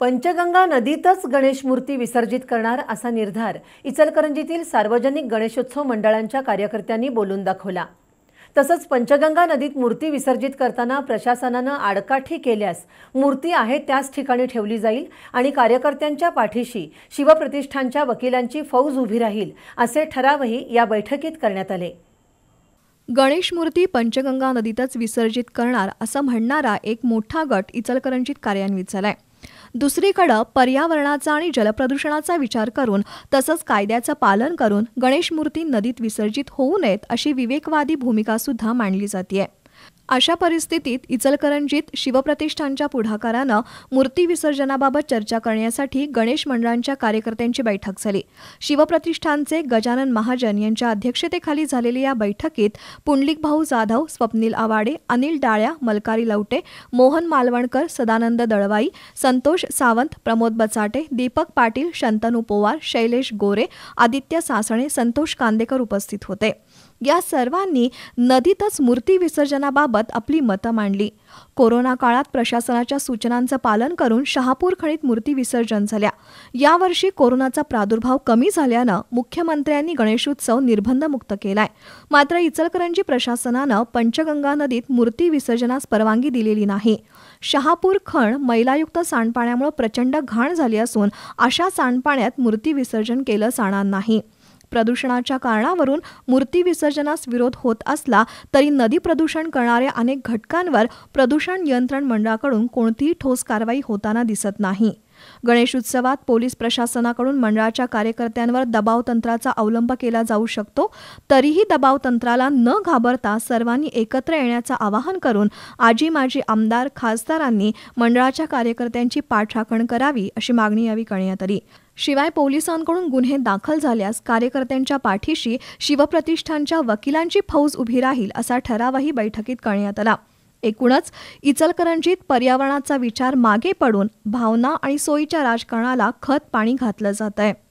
पंचगंगा नदीतच गणेश मूर्ती विसर्जित करणार असा निर्धार इचलकरंजीतील सार्वजनिक गणेशोत्सव मंडळांच्या कार्यकर्त्यांनी बोलून दाखवला तसंच पंचगंगा नदीत मूर्ती विसर्जित करताना प्रशासनानं आडकाठी केल्यास मूर्ती आहे त्याच ठिकाणी ठेवली जाईल आणि कार्यकर्त्यांच्या पाठीशी शिवप्रतिष्ठानच्या वकिलांची फौज उभी राहील असे ठरावही या बैठकीत करण्यात आले गणेश मूर्ती पंचगंगा नदीतच विसर्जित करणार असं म्हणणारा एक मोठा गट इचलकरंजीत कार्यान्वित झालाय दुसरीकडं पर्यावरणाचा आणि जलप्रदूषणाचा विचार करून तसंच कायद्याचं पालन करून गणेशमूर्ती नदीत विसर्जित होऊ नयेत अशी विवेकवादी भूमिका सुद्धा मांडली जाते अशा परिस्थितीत इचलकरंजीत शिवप्रतिष्ठानच्या पुढाकारानं मूर्ती विसर्जनाबाबत चर्चा करण्यासाठी गणेश मंडळांच्या कार्यकर्त्यांची बैठक झाली शिवप्रतिष्ठानचे गजानन महाजन यांच्या अध्यक्षतेखाली झालेल्या या बैठकीत पुंडलिक भाऊ जाधव स्वप्नील आवाडे अनिल डाळ्या मलकारी लवटे मोहन मालवणकर सदानंद दळवाई संतोष सावंत प्रमोद बचाटे दीपक पाटील शंतनू पोवार शैलेश गोरे आदित्य सासणे संतोष कांदेकर उपस्थित होते या सर्वांनी नदीतच मूर्ती विसर्जनाबाबत याबाबत आपली मतं मांडली कोरोना काळात प्रशासनाच्या सूचनांचं पालन करून शहापूर खणीत मूर्ती विसर्जन झाल्या यावर्षी कोरोनाचा प्रादुर्भाव कमी झाल्यानं मुख्यमंत्र्यांनी गणेशोत्सव निर्बंधमुक्त केलाय मात्र इचलकरंजी प्रशासनानं पंचगंगा नदीत मूर्ती विसर्जनास परवानगी दिलेली नाही शहापूर खण मैलायुक्त सांडपाण्यामुळे प्रचंड घाण झाली असून अशा सांडपाण्यात मूर्ती विसर्जन केलं जाणार नाही प्रदूषणाच्या कारणावरून मूर्ती विसर्जनास विरोध होत असला तरी नदी प्रदूषण करणाऱ्या अनेक घटकांवर प्रदूषण नियंत्रण मंडळाकडून कोणतीही ठोस कारवाई होताना दिसत नाही गणेशोत्सवात पोलीस प्रशासनाकडून मंडळाच्या कार्यकर्त्यांवर दबावतंत्राचा अवलंब केला जाऊ शकतो तरीही दबावतंत्राला न घाबरता सर्वांनी एकत्र येण्याचं आवाहन करून आजी माजी आमदार खासदारांनी मंडळाच्या कार्यकर्त्यांची पाठराखण करावी अशी मागणी यावी करण्यात आली शिवाय पोलिसांकडून गुन्हे दाखल झाल्यास कार्यकर्त्यांच्या पाठीशी शिवप्रतिष्ठानच्या वकिलांची फौज उभी राहील असा ठरावही बैठकीत करण्यात आला एकूणच इचलकरंजीत पर्यावरणाचा विचार मागे पडून भावना आणि सोयीच्या राजकारणाला खत पाणी घातलं जात आहे